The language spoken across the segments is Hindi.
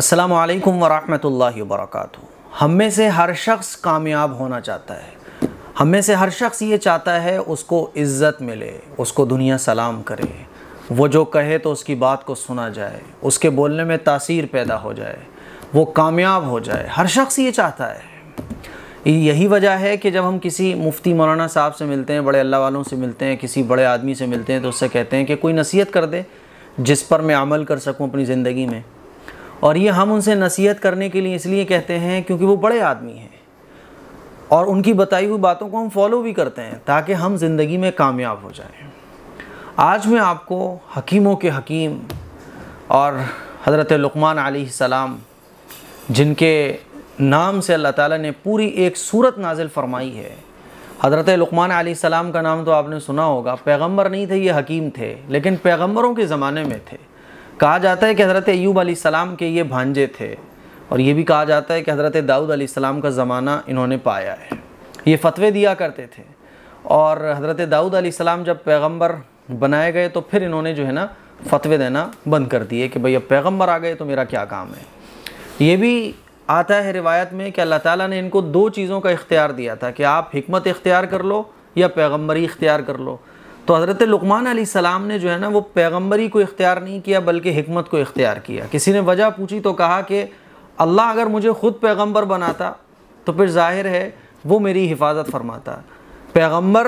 अस्सलाम वालेकुम वरहमतुल्लाहि वबरकातुहू हम में से हर शख्स कामयाब होना चाहता है हम में से हर शख्स ये चाहता है उसको इज़्ज़त मिले उसको दुनिया सलाम करे वो जो कहे तो उसकी बात को सुना जाए उसके बोलने में तासीर पैदा हो जाए वो कामयाब हो जाए हर शख्स ये चाहता है यही वजह है कि जब हम किसी मुफ्ती मौलाना साहब से मिलते हैं बड़े अल्लाह वालों से मिलते हैं किसी बड़े आदमी से मिलते हैं तो उससे कहते हैं कि कोई नसीहत कर दे जिस पर मैं अमल कर सकूं अपनी ज़िंदगी में और ये हम उनसे नसीहत करने के लिए इसलिए कहते हैं क्योंकि वो बड़े आदमी हैं और उनकी बताई हुई बातों को हम फॉलो भी करते हैं ताकि हम ज़िंदगी में कामयाब हो जाएं आज मैं आपको हकीमों के हकीम और हज़रत लकमान सलाम जिनके नाम से अल्लाह ताला ने पूरी एक सूरत नाजिल फरमाई है हज़रत लकमान सलाम का नाम तो आपने सुना होगा पैगंबर नहीं थे ये हकीम थे लेकिन पैगंबरों के ज़माने में थे कहा जाता है कि हज़रत अयूब सलाम के ये भांजे थे और ये भी कहा जाता है कि हज़रत दाऊद सलाम का ज़माना इन्होंने पाया है ये फतवे दिया करते थे और हज़रत दाऊद सलाम जब पैगम्बर बनाए गए तो फिर इन्होंने जो है ना फतवे देना बंद कर दिए कि भैया पैगम्बर आ गए तो मेरा क्या काम है ये भी आता है रिवायत में कि अल्लाह ताला ने इनको दो चीज़ों का इख्तियार दिया था कि आप हमत इख्तियार कर लो या पैगम्बरी इख्तियार कर लो तो हज़रत लकमान सलाम ने जो है ना वो पैगम्बरी को इख्तियार नहीं किया बल्कि हमत को इख्तियार किया किसी ने वजह पूछी तो कहा कि अल्लाह अगर मुझे ख़ुद पैगम्बर बनाता तो फिर जाहिर है वो मेरी हिफाजत फरमाता पैगम्बर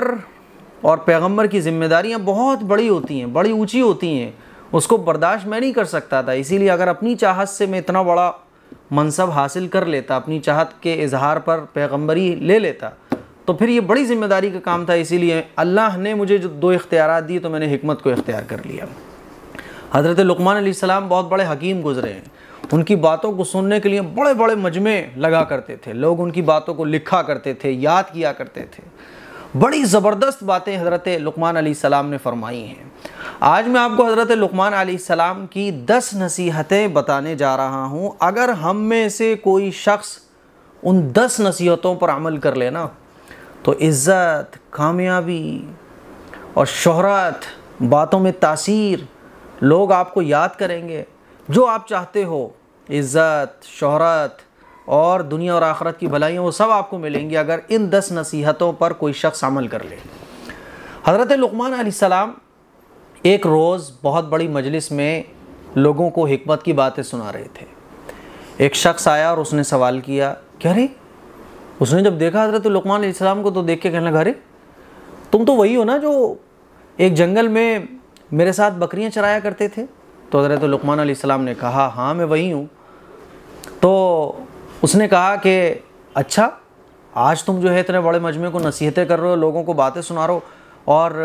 और पैगम्बर की जिम्मेदारियाँ बहुत बड़ी होती हैं बड़ी ऊँची होती हैं उसको बर्दाश्त मैं नहीं कर सकता था इसीलिए अगर अपनी चाहत से मैं इतना बड़ा मनसब हासिल कर लेता अपनी चाहत के इजहार पर पैगम्बरी ले लेता तो फिर ये बड़ी ज़िम्मेदारी का काम था इसीलिए अल्लाह ने मुझे जो दो इख्तियार दिए तो मैंने हमत को इख्तियार कर लिया हज़रत लकमान सलाम बहुत बड़े हकीम गुज़रे हैं उनकी बातों को सुनने के लिए बड़े बड़े मजमे लगा करते थे लोग उनकी बातों को लिखा करते थे याद किया करते थे बड़ी ज़बरदस्त बातें हज़रत लकमान सलाम ने फरमाई हैं आज मैं आपको हज़रत लकमान सलाम की दस नसीहतें बताने जा रहा हूँ अगर हम में से कोई शख्स उन दस नसीहतों पर अमल कर लेना तो इज़्ज़त कामयाबी और शहरत बातों में तासीर लोग आपको याद करेंगे जो आप चाहते हो इज़्ज़त शहरत और दुनिया और आखरत की भलाइयाँ वो सब आपको मिलेंगी अगर इन दस नसीहतों पर कोई शख्स अमल कर ले हज़रत लुकमान सलाम एक रोज़ बहुत बड़ी मजलिस में लोगों को हमत की बातें सुना रहे थे एक शख्स आया और उसने सवाल किया क्या अरे उसने जब देखा हजरत लकमान इस्लाम को तो देख के कहने लगा अरे तुम तो वही हो ना जो एक जंगल में मेरे साथ बकरियां चराया करते थे तो हजरत लकमान इस्लाम ने कहा हाँ मैं वही हूँ तो उसने कहा कि अच्छा आज तुम जो है इतने बड़े मजमे को नसीहतें कर रहे हो लोगों को बातें सुना रहे हो और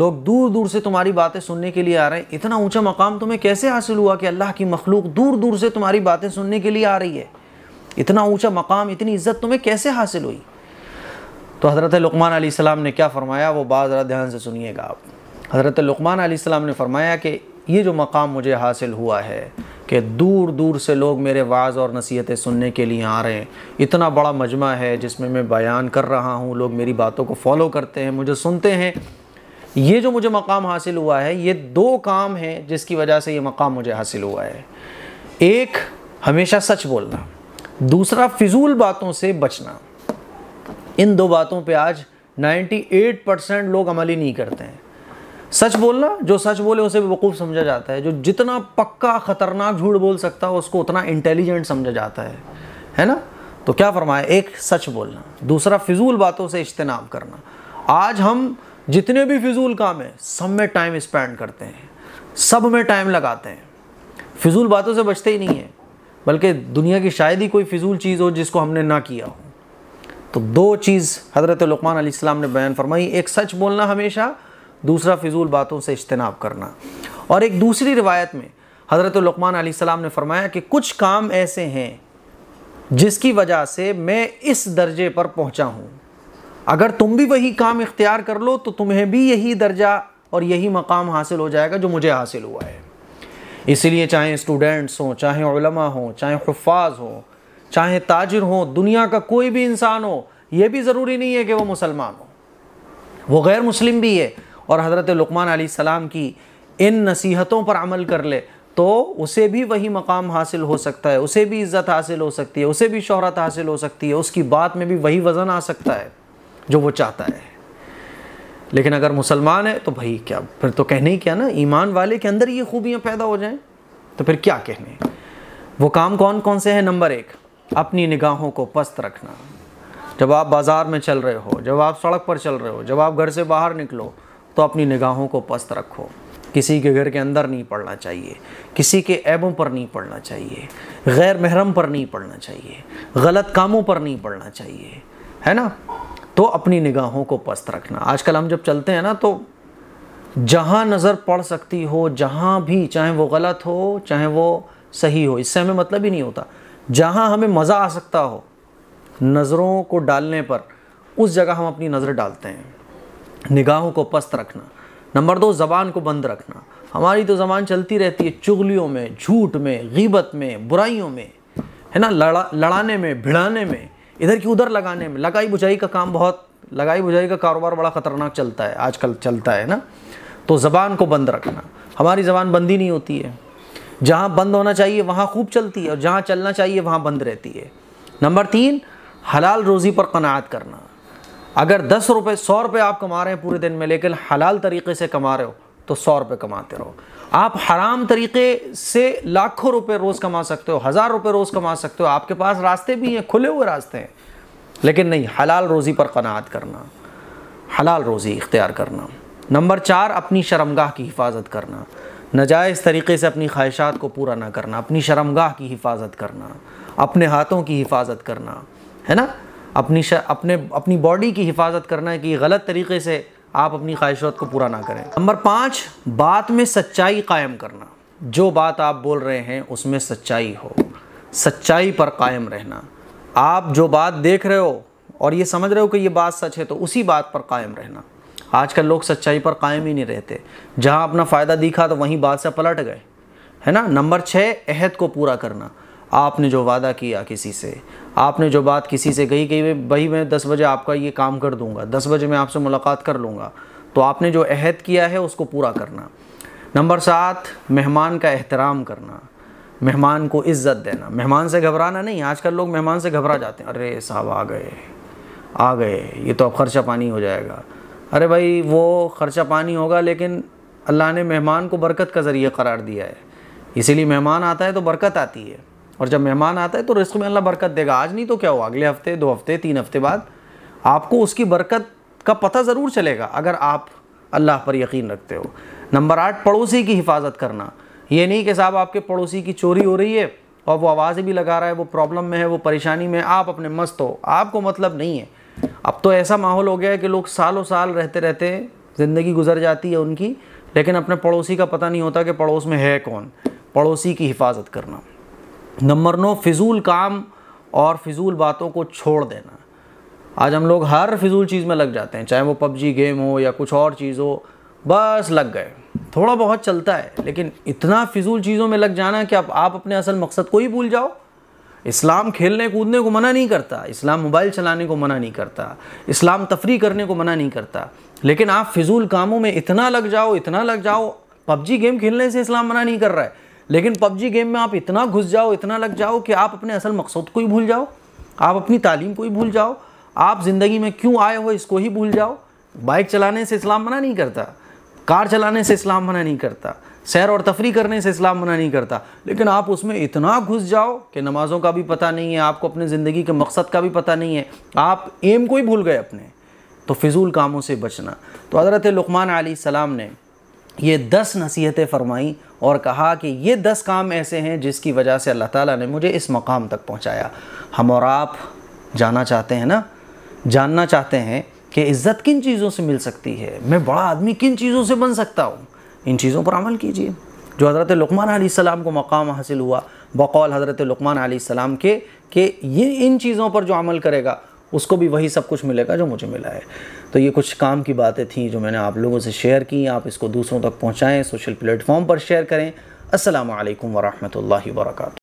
लोग दूर दूर से तुम्हारी बातें सुनने के लिए आ रहे हैं इतना ऊंचा मकाम तुम्हें कैसे हासिल हुआ कि अल्लाह की मखलूक दूर दूर से तुम्हारी बातें सुनने के लिए आ रही है इतना ऊँचा मकाम इतनी इज़्ज़त तुम्हें कैसे हासिल हुई तो हज़रत लकमान सलाम ने क्या फ़रमाया वो बात ज़रा ध्यान से सुनिएगा आप हज़रत लकमान सलाम ने फ़रमाया कि ये जो मकाम मुझे हासिल हुआ है कि दूर दूर से लोग मेरे वाज़ और नसीहतें सुनने के लिए आ रहे हैं इतना बड़ा मजमा है जिसमें मैं बयान कर रहा हूँ लोग मेरी बातों को फॉलो करते हैं मुझे सुनते हैं ये जो मुझे मकाम हासिल हुआ है ये दो काम हैं जिसकी वजह से ये मकाम मुझे हासिल हुआ है एक हमेशा सच बोलना दूसरा फिजूल बातों से बचना इन दो बातों पे आज 98 परसेंट लोग अमल ही नहीं करते हैं सच बोलना जो सच बोले उसे बेवकूफ़ समझा जाता है जो जितना पक्का ख़तरनाक झूठ बोल सकता है उसको उतना इंटेलिजेंट समझा जाता है है ना तो क्या फरमाया एक सच बोलना दूसरा फिजूल बातों से इज्तनाब करना आज हम जितने भी फिजूल काम हैं सब में टाइम स्पेंड करते हैं सब में टाइम लगाते हैं फिजूल बातों से बचते ही नहीं हैं बल्कि दुनिया की शायद ही कोई फिजूल चीज़ हो जिसको हमने ना किया हो तो दो चीज़ हज़रत लकमान इस्लाम ने बयान फरमाई एक सच बोलना हमेशा दूसरा फिजूल बातों से इज्तनाब करना और एक दूसरी रिवायत में हज़रत लकमान सलाम ने फरमाया कि कुछ काम ऐसे हैं जिसकी वजह से मैं इस दर्जे पर पहुँचा हूँ अगर तुम भी वही काम इख्तियार कर लो तो तुम्हें भी यही दर्जा और यही मकाम हासिल हो जाएगा जो मुझे हासिल हुआ है इसीलिए चाहे स्टूडेंट्स हों चाहे उलमा हों चाहे हफाज हों चाहे ताजर हों दुनिया का कोई भी इंसान हो ये भी ज़रूरी नहीं है कि वो मुसलमान हो वो गैर मुस्लिम भी है और हज़रत लकमान सलाम की इन नसीहतों पर अमल कर ले तो उसे भी वही मकाम हासिल हो सकता है उसे भी इज़्ज़त हासिल हो सकती है उसे भी शहरत हासिल हो सकती है उसकी बात में भी वही वज़न आ सकता है जो वो चाहता है लेकिन अगर मुसलमान है तो भाई क्या फिर तो कहने ही क्या ना ईमान वाले के अंदर ये खूबियाँ पैदा हो जाएं तो फिर क्या कहने वो काम कौन कौन से हैं नंबर एक अपनी निगाहों को पस्त रखना जब आप बाज़ार में चल रहे हो जब आप सड़क पर चल रहे हो जब आप घर से बाहर निकलो तो अपनी निगाहों को पस्त रखो किसी के घर के अंदर नहीं पड़ना चाहिए किसी के ऐबों पर नहीं पड़ना चाहिए गैर महरम पर नहीं पड़ना चाहिए गलत कामों पर नहीं पड़ना चाहिए है ना तो अपनी निगाहों को पस्त रखना आजकल हम जब चलते हैं ना तो जहाँ नज़र पड़ सकती हो जहाँ भी चाहे वो गलत हो चाहे वो सही हो इससे हमें मतलब ही नहीं होता जहाँ हमें मज़ा आ सकता हो नज़रों को डालने पर उस जगह हम अपनी नज़र डालते हैं निगाहों को पस्त रखना नंबर दो ज़बान को बंद रखना हमारी तो ज़बान चलती रहती है चुगलियों में झूठ में गीबत में बुराइयों में है ना लड़ा लड़ाने में भिड़ाने में इधर की उधर लगाने में लगाई बुझाई का काम बहुत लगाई बुझाई का कारोबार बड़ा ख़तरनाक चलता है आजकल चलता है ना तो ज़बान को बंद रखना हमारी ज़बान बंदी नहीं होती है जहाँ बंद होना चाहिए वहाँ खूब चलती है और जहाँ चलना चाहिए वहाँ बंद रहती है नंबर तीन हलाल रोज़ी पर कनात करना अगर दस रुपये सौ रुपये आप कमा रहे हैं पूरे दिन में लेकिन हलाल तरीके से कमा रहे हो तो सौ रुपये कमाते रहो आप हराम तरीके से लाखों रुपए रोज़ कमा सकते हो हज़ार रुपए रोज़ कमा सकते हो आपके पास रास्ते भी हैं खुले हुए रास्ते हैं लेकिन नहीं हलाल रोज़ी पर कनात करना हलाल रोज़ी इख्तियार करना नंबर चार अपनी शर्मगाह की हिफाजत करना नजायज़ तरीके से अपनी ख्वाहिशात को पूरा ना करना अपनी शर्मगाह की हिफाजत करना अपने हाथों की हिफाजत करना है ना अपनी अपने अपनी बॉडी की हिफाजत करना है कि गलत तरीके से आप अपनी ख्वाहिशात को पूरा ना करें नंबर पाँच बात में सच्चाई कायम करना जो बात आप बोल रहे हैं उसमें सच्चाई हो सच्चाई पर कायम रहना आप जो बात देख रहे हो और ये समझ रहे हो कि ये बात सच है तो उसी बात पर कायम रहना आजकल लोग सच्चाई पर कायम ही नहीं रहते जहाँ अपना फ़ायदा दिखा तो वहीं बात से पलट गए है ना नंबर छः अहद को पूरा करना आपने जो वादा किया किसी से आपने जो बात किसी से कही कही भाई मैं दस बजे आपका ये काम कर दूंगा दस बजे मैं आपसे मुलाकात कर लूँगा तो आपने जो अहद किया है उसको पूरा करना नंबर सात मेहमान का एहतराम करना मेहमान को इज्जत देना मेहमान से घबराना नहीं आजकल लोग मेहमान से घबरा जाते हैं अरे साहब आ गए आ गए ये तो अब खर्चा पानी हो जाएगा अरे भाई वो खर्चा पानी होगा लेकिन अल्लाह ने मेहमान को बरकत का ज़रिए करार दिया है इसीलिए मेहमान आता है तो बरकत आती है और जब मेहमान आता है तो रिस्क में अल्लाह बरकत देगा आज नहीं तो क्या हो अगले हफ्ते दो हफ्ते तीन हफ्ते बाद आपको उसकी बरकत का पता ज़रूर चलेगा अगर आप अल्लाह पर यकीन रखते हो नंबर आठ पड़ोसी की हिफाजत करना ये नहीं कि साहब आपके पड़ोसी की चोरी हो रही है और वो आवाज़ भी लगा रहा है वो प्रॉब्लम में है वो परेशानी में आप अपने मस्त हो आपको मतलब नहीं है अब तो ऐसा माहौल हो गया है कि लोग सालों साल रहते रहते ज़िंदगी गुजर जाती है उनकी लेकिन अपने पड़ोसी का पता नहीं होता कि पड़ोस में है कौन पड़ोसी की हिफाजत करना नंबर नौ फिजूल काम और फिजूल बातों को छोड़ देना आज हम लोग हर फिजूल चीज़ में लग जाते हैं चाहे वो पबजी गेम हो या कुछ और चीज़ हो बस लग गए थोड़ा बहुत चलता है लेकिन इतना फिजूल चीज़ों में लग जाना कि आप आप अपने असल मकसद को ही भूल जाओ इस्लाम खेलने कूदने को मना नहीं करता इस्लाम मोबाइल चलाने को मना नहीं करता इस्लाम तफरी करने को मना नहीं करता लेकिन आप फिजूल कामों में इतना लग जाओ इतना लग जाओ पबजी गेम खेलने से इस्लाम मना नहीं कर रहा है लेकिन पबजी गेम में आप इतना घुस जाओ इतना लग जाओ कि आप अपने असल मकसद को ही भूल जाओ आप अपनी तालीम को ही भूल जाओ आप ज़िंदगी में क्यों आए हो इसको ही भूल जाओ बाइक चलाने से इस्लाम मना नहीं करता कार चलाने से इस्लाम मना नहीं करता सैर और तफरी करने से इस्लाम मना नहीं करता लेकिन आप उसमें इतना घुस जाओ कि नमाज़ों का भी पता नहीं है आपको अपने ज़िंदगी के मकसद का भी पता नहीं है आप एम को ही भूल गए अपने तो फिजूल कामों से बचना तो हज़रत लकमान सलाम ने ये दस नसीहतें फरमाईं और कहा कि ये दस काम ऐसे हैं जिसकी वजह से अल्लाह ताला ने मुझे इस मकाम तक पहुंचाया हम और आप जाना चाहते हैं ना जानना चाहते हैं कि इज़्ज़त किन चीज़ों से मिल सकती है मैं बड़ा आदमी किन चीज़ों से बन सकता हूँ इन चीज़ों पर अमल कीजिए जो हज़रत लकमान सलाम को मकाम हासिल हुआ बकौल हज़रत लकमान सलाम के कि ये इन चीज़ों पर जो अमल करेगा उसको भी वही सब कुछ मिलेगा जो मुझे मिला है तो ये कुछ काम की बातें थी जो मैंने आप लोगों से शेयर की आप इसको दूसरों तक पहुँचाएँ सोशल प्लेटफॉर्म पर शेयर करें असलकम वरहमल वर्का